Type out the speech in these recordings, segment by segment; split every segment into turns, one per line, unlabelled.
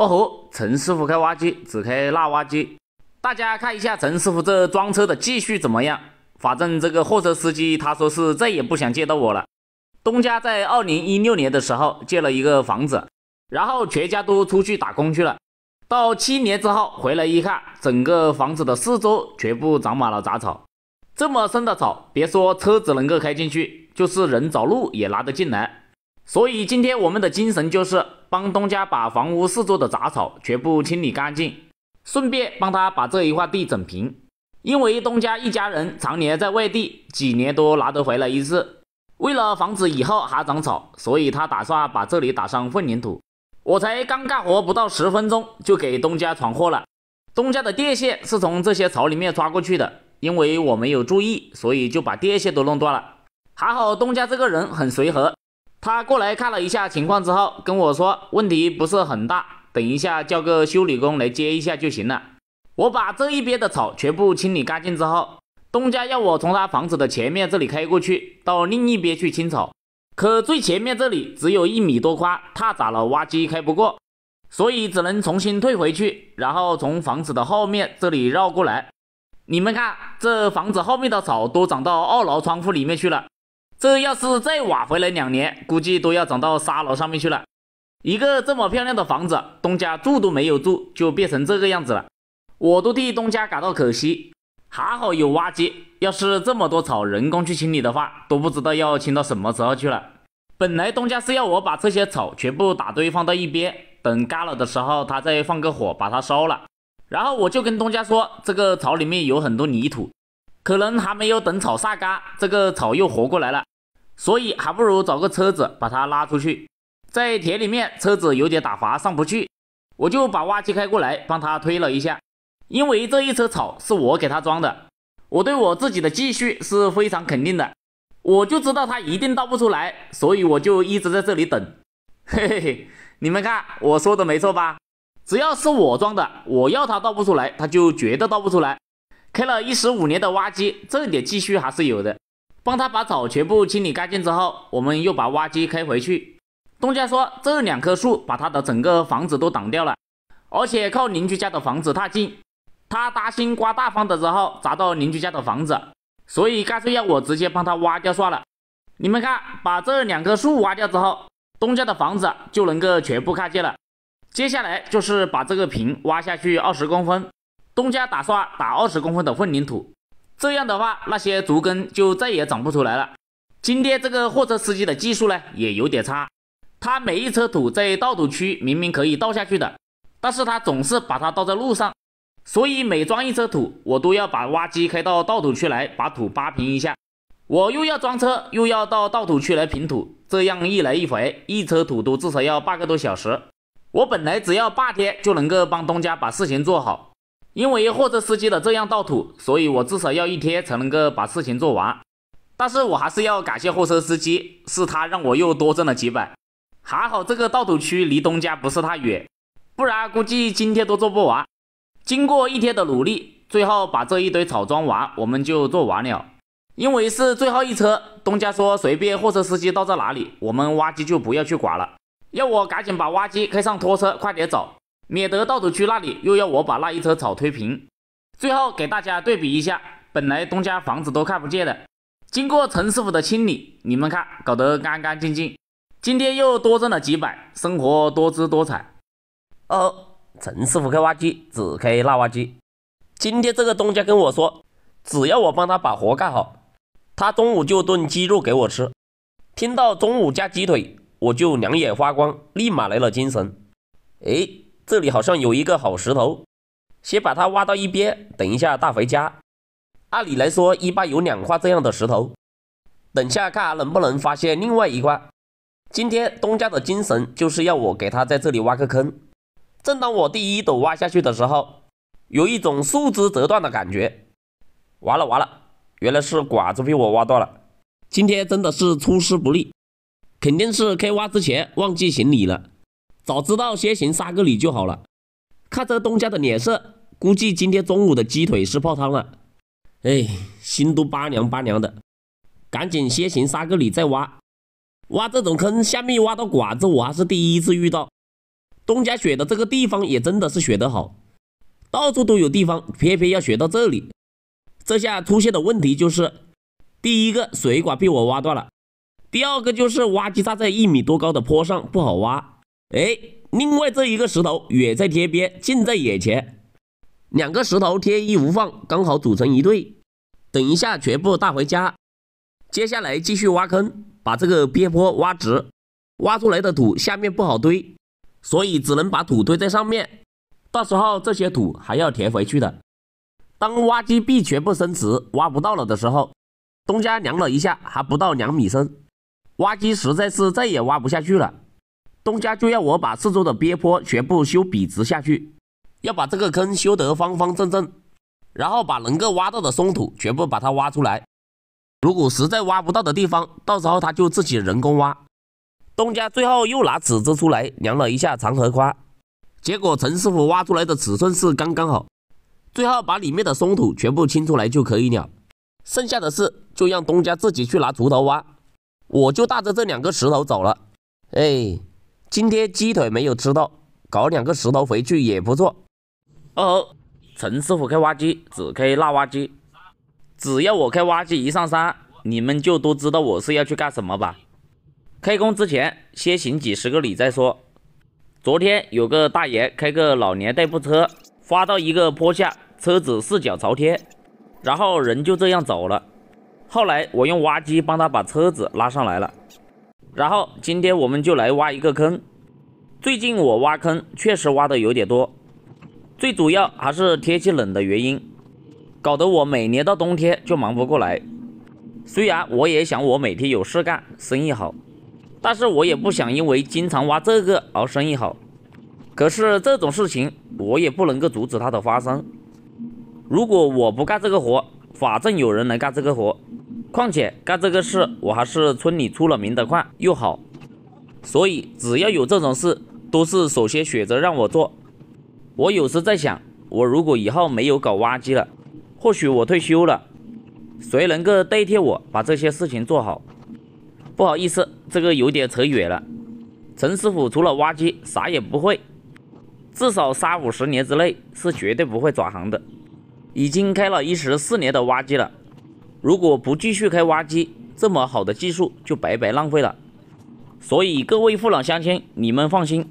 哦吼，陈师傅开挖机，只开那挖机。大家看一下陈师傅这装车的技术怎么样？反正这个货车司机他说是再也不想见到我了。东家在二零一六年的时候建了一个房子，然后全家都出去打工去了。到七年之后回来一看，整个房子的四周全部长满了杂草，这么深的草，别说车子能够开进去，就是人找路也拉得进来。所以今天我们的精神就是帮东家把房屋四周的杂草全部清理干净，顺便帮他把这一块地整平。因为东家一家人常年在外地，几年都难得回来一次。为了防止以后还长草，所以他打算把这里打上混凝土。我才刚干活不到十分钟，就给东家闯祸了。东家的电线是从这些草里面抓过去的，因为我没有注意，所以就把电线都弄断了。还好东家这个人很随和。他过来看了一下情况之后，跟我说问题不是很大，等一下叫个修理工来接一下就行了。我把这一边的草全部清理干净之后，东家要我从他房子的前面这里开过去，到另一边去清草。可最前面这里只有一米多宽，太窄了，挖机开不过，所以只能重新退回去，然后从房子的后面这里绕过来。你们看，这房子后面的草都长到二楼窗户里面去了。这要是再挖回来两年，估计都要长到沙楼上面去了。一个这么漂亮的房子，东家住都没有住，就变成这个样子了。我都替东家感到可惜。还好有挖机，要是这么多草人工去清理的话，都不知道要清到什么时候去了。本来东家是要我把这些草全部打堆放到一边，等干了的时候他再放个火把它烧了。然后我就跟东家说，这个草里面有很多泥土。可能还没有等草晒干，这个草又活过来了，所以还不如找个车子把它拉出去。在田里面，车子有点打滑上不去，我就把挖机开过来帮他推了一下。因为这一车草是我给他装的，我对我自己的技术是非常肯定的，我就知道他一定倒不出来，所以我就一直在这里等。嘿嘿嘿，你们看我说的没错吧？只要是我装的，我要他倒不出来，他就绝对倒不出来。开了一十五年的挖机，这点积蓄还是有的。帮他把草全部清理干净之后，我们又把挖机开回去。东家说这两棵树把他的整个房子都挡掉了，而且靠邻居家的房子太近，他担心刮大风的时候砸到邻居家的房子，所以干脆要我直接帮他挖掉算了。你们看，把这两棵树挖掉之后，东家的房子就能够全部看见了。接下来就是把这个坪挖下去二十公分。东家打算打二十公分的混凝土，这样的话那些竹根就再也长不出来了。今天这个货车司机的技术呢，也有点差。他每一车土在倒土区明明可以倒下去的，但是他总是把它倒在路上。所以每装一车土，我都要把挖机开到倒土区来把土扒平一下。我又要装车，又要到倒土区来平土，这样一来一回，一车土都至少要半个多小时。我本来只要半天就能够帮东家把事情做好。因为货车司机的这样倒土，所以我至少要一天才能够把事情做完。但是我还是要感谢货车司机，是他让我又多挣了几百。还好这个倒土区离东家不是太远，不然估计今天都做不完。经过一天的努力，最后把这一堆草装完，我们就做完了。因为是最后一车，东家说随便货车司机倒在哪里，我们挖机就不要去管了，要我赶紧把挖机开上拖车，快点走。免得到头去那里又要我把那一车草推平。最后给大家对比一下，本来东家房子都看不见的，经过陈师傅的清理，你们看搞得干干净净。今天又多挣了几百，生活多姿多彩。哦，陈师傅开挖机，只开那挖机。今天这个东家跟我说，只要我帮他把活干好，他中午就炖鸡肉给我吃。听到中午加鸡腿，我就两眼发光，立马来了精神。哎。这里好像有一个好石头，先把它挖到一边，等一下带回家。按理来说，一般有两块这样的石头，等下看能不能发现另外一块。今天东家的精神就是要我给他在这里挖个坑。正当我第一斗挖下去的时候，有一种树枝折断的感觉。完了完了，原来是管子被我挖断了。今天真的是出师不利，肯定是开挖之前忘记行礼了。早知道先行杀个礼就好了。看这东家的脸色，估计今天中午的鸡腿是泡汤了。哎，心都拔凉拔凉的。赶紧先行杀个礼再挖。挖这种坑，下面挖到管子，我还是第一次遇到。东家选的这个地方也真的是选得好，到处都有地方，偏偏要选到这里。这下出现的问题就是，第一个水管被我挖断了。第二个就是挖机站在一米多高的坡上不好挖。哎，另外这一个石头远在天边，近在眼前，两个石头天衣无缝，刚好组成一对。等一下全部带回家，接下来继续挖坑，把这个边坡挖直。挖出来的土下面不好堆，所以只能把土堆在上面。到时候这些土还要填回去的。当挖机臂全部伸直，挖不到了的时候，东家量了一下，还不到两米深，挖机实在是再也挖不下去了。东家就要我把四周的边坡全部修笔直下去，要把这个坑修得方方正正，然后把能够挖到的松土全部把它挖出来。如果实在挖不到的地方，到时候他就自己人工挖。东家最后又拿尺子出来量了一下长和宽，结果陈师傅挖出来的尺寸是刚刚好。最后把里面的松土全部清出来就可以了，剩下的事就让东家自己去拿锄头挖。我就带着这两个石头走了。哎。今天鸡腿没有吃到，搞两个石头回去也不错。哦，陈师傅开挖机，只开那挖机。只要我开挖机一上山，你们就都知道我是要去干什么吧？开工之前先行几十个礼再说。昨天有个大爷开个老年代步车，发到一个坡下，车子四脚朝天，然后人就这样走了。后来我用挖机帮他把车子拉上来了。然后今天我们就来挖一个坑。最近我挖坑确实挖的有点多，最主要还是天气冷的原因，搞得我每年到冬天就忙不过来。虽然我也想我每天有事干，生意好，但是我也不想因为经常挖这个而生意好。可是这种事情我也不能够阻止它的发生。如果我不干这个活，反正有人来干这个活。况且干这个事，我还是村里出了名的快又好，所以只要有这种事，都是首先选择让我做。我有时在想，我如果以后没有搞挖机了，或许我退休了，谁能够代替我把这些事情做好？不好意思，这个有点扯远了。陈师傅除了挖机啥也不会，至少三五十年之内是绝对不会转行的，已经开了一十四年的挖机了。如果不继续开挖机，这么好的技术就白白浪费了。所以各位父老乡亲，你们放心，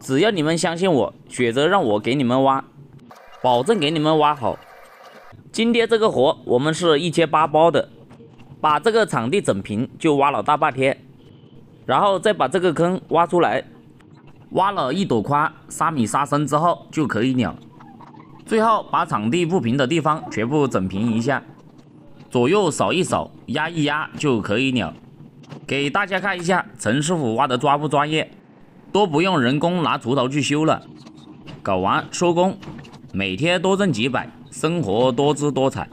只要你们相信我，选择让我给你们挖，保证给你们挖好。今天这个活我们是一千八包的，把这个场地整平就挖了大半天，然后再把这个坑挖出来，挖了一朵花，三米沙深之后就可以了。最后把场地不平的地方全部整平一下。左右扫一扫，压一压就可以了。给大家看一下，陈师傅挖的抓不专业，都不用人工拿锄头去修了。搞完收工，每天多挣几百，生活多姿多彩。